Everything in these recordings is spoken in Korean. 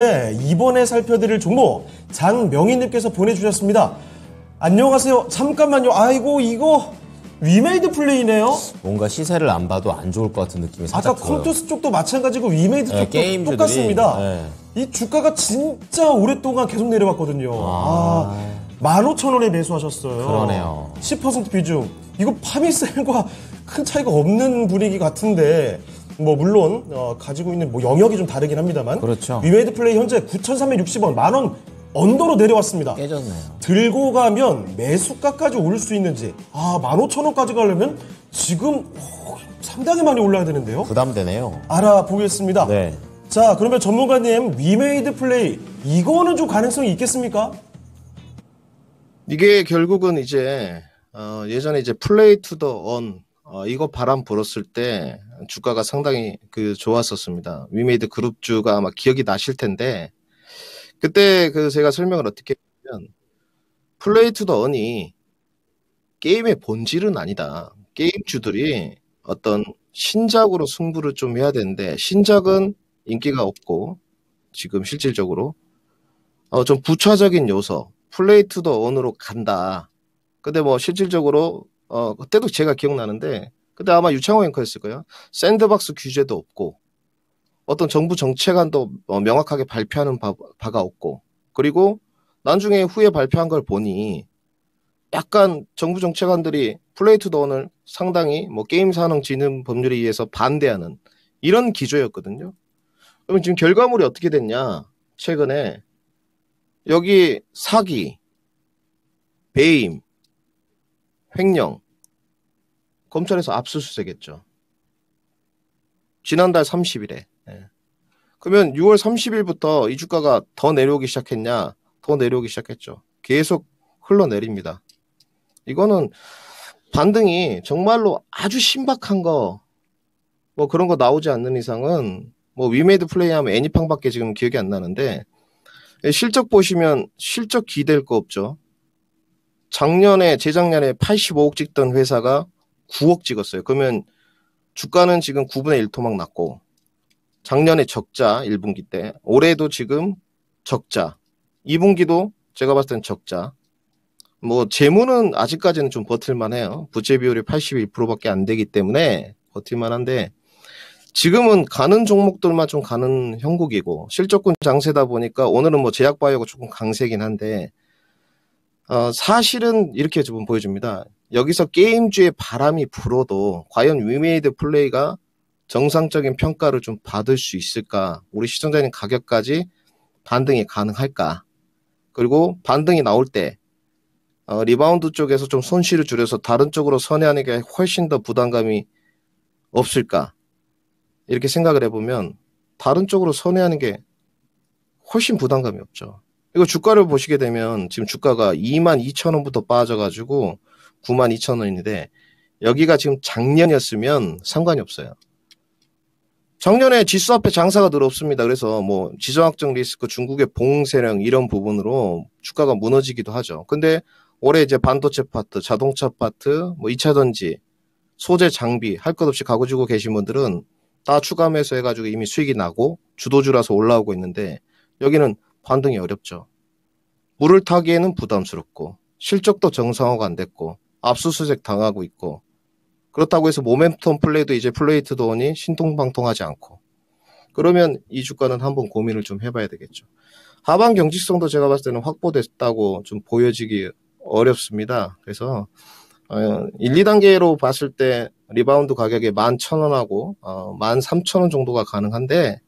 네, 이번에 살펴드릴 종목 장명희님께서 보내주셨습니다. 안녕하세요. 잠깐만요. 아이고 이거 위메이드 플레이네요. 뭔가 시세를 안 봐도 안 좋을 것 같은 느낌이 살짝 아까 들어요. 컴투스 쪽도 마찬가지고 위메이드 네, 쪽도 게 똑같습니다. 네. 이 주가가 진짜 오랫동안 계속 내려왔거든요 아, 아 15,000원에 매수하셨어요. 그러네요. 10% 비중. 이거 파미셀과 큰 차이가 없는 분위기 같은데 뭐 물론 어, 가지고 있는 뭐 영역이 좀 다르긴 합니다만 그렇죠. 위메이드 플레이 현재 9,360원 만원 언더로 내려왔습니다. 깨졌네요. 들고 가면 매수가까지 올수 있는지 아 15,000원까지 가려면 지금 오, 어, 상당히 많이 올라야 되는데요. 부담되네요. 알아보겠습니다. 네. 자 그러면 전문가님 위메이드 플레이 이거는 좀 가능성이 있겠습니까? 이게 결국은 이제 어, 예전에 이제 플레이 투더언 어, 이거 바람 불었을 때 주가가 상당히 그 좋았었습니다. 위메이드 그룹주가 아마 기억이 나실 텐데 그때 그 제가 설명을 어떻게 했냐면 플레이 투더 언이 게임의 본질은 아니다. 게임주들이 어떤 신작으로 승부를 좀 해야 되는데 신작은 인기가 없고 지금 실질적으로 어, 좀 부차적인 요소 플레이 투더 언으로 간다. 근데 뭐 실질적으로 어, 그때도 제가 기억나는데, 그때 아마 유창호 앵커였을 거예요. 샌드박스 규제도 없고, 어떤 정부 정책안도 어, 명확하게 발표하는 바, 가 없고, 그리고 나중에 후에 발표한 걸 보니, 약간 정부 정책안들이 플레이투더원을 상당히 뭐 게임 산업 진흥 법률에 의해서 반대하는 이런 기조였거든요. 그럼 지금 결과물이 어떻게 됐냐? 최근에 여기 사기, 배임, 횡령. 검찰에서 압수수색했죠. 지난달 30일에. 예. 그러면 6월 30일부터 이 주가가 더 내려오기 시작했냐? 더 내려오기 시작했죠. 계속 흘러내립니다. 이거는 반등이 정말로 아주 신박한 거, 뭐 그런 거 나오지 않는 이상은 뭐 위메이드 플레이 하면 애니팡밖에 지금 기억이 안 나는데 실적 보시면 실적 기댈 거 없죠. 작년에 재작년에 85억 찍던 회사가 9억 찍었어요. 그러면 주가는 지금 9분의 1 토막 났고 작년에 적자 1분기 때 올해도 지금 적자 2분기도 제가 봤을 땐 적자 뭐 재무는 아직까지는 좀 버틸만 해요. 부채 비율이 81%밖에 안 되기 때문에 버틸만 한데 지금은 가는 종목들만 좀 가는 형국이고 실적군 장세다 보니까 오늘은 뭐 제약바이오가 조금 강세긴 한데 어, 사실은 이렇게 좀 보여줍니다. 여기서 게임주의 바람이 불어도 과연 위메이드 플레이가 정상적인 평가를 좀 받을 수 있을까? 우리 시청자님 가격까지 반등이 가능할까? 그리고 반등이 나올 때 어, 리바운드 쪽에서 좀 손실을 줄여서 다른 쪽으로 선회하는 게 훨씬 더 부담감이 없을까? 이렇게 생각을 해보면 다른 쪽으로 선회하는 게 훨씬 부담감이 없죠. 이거 주가를 보시게 되면 지금 주가가 2 2 0 0 0 원부터 빠져가지고 9 2 0 0 0 원인데 여기가 지금 작년이었으면 상관이 없어요. 작년에 지수 앞에 장사가 늘 없습니다. 그래서 뭐 지정학적 리스크, 중국의 봉쇄령 이런 부분으로 주가가 무너지기도 하죠. 근데 올해 이제 반도체 파트, 자동차 파트, 뭐 2차 전지, 소재 장비 할 것 없이 가고지고 계신 분들은 다 추가 매수해가지고 이미 수익이 나고 주도주라서 올라오고 있는데 여기는 반등이 어렵죠. 물을 타기에는 부담스럽고 실적도 정상화가 안 됐고 압수수색 당하고 있고 그렇다고 해서 모멘텀 플레이도 이제 플레이트 돈이 신통방통하지 않고 그러면 이 주가는 한번 고민을 좀 해봐야 되겠죠. 하반 경직성도 제가 봤을 때는 확보됐다고 좀 보여지기 어렵습니다. 그래서 1, 어, 2단계로 봤을 때 리바운드 가격에 11,000원하고 13,000원 어, 정도가 가능한데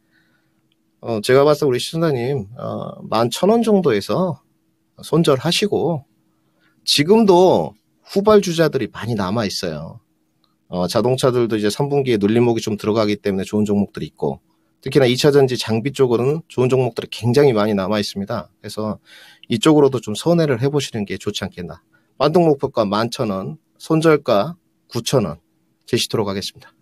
어, 제가 봤을 때 우리 시청자님, 어, 11,000원 정도에서 손절하시고, 지금도 후발주자들이 많이 남아있어요. 어, 자동차들도 이제 3분기에 눌림목이 좀 들어가기 때문에 좋은 종목들이 있고, 특히나 2차전지 장비 쪽으로는 좋은 종목들이 굉장히 많이 남아있습니다. 그래서 이쪽으로도 좀 선회를 해보시는 게 좋지 않겠나. 만동목표가 11,000원, 손절가 9,000원 제시토록 하겠습니다.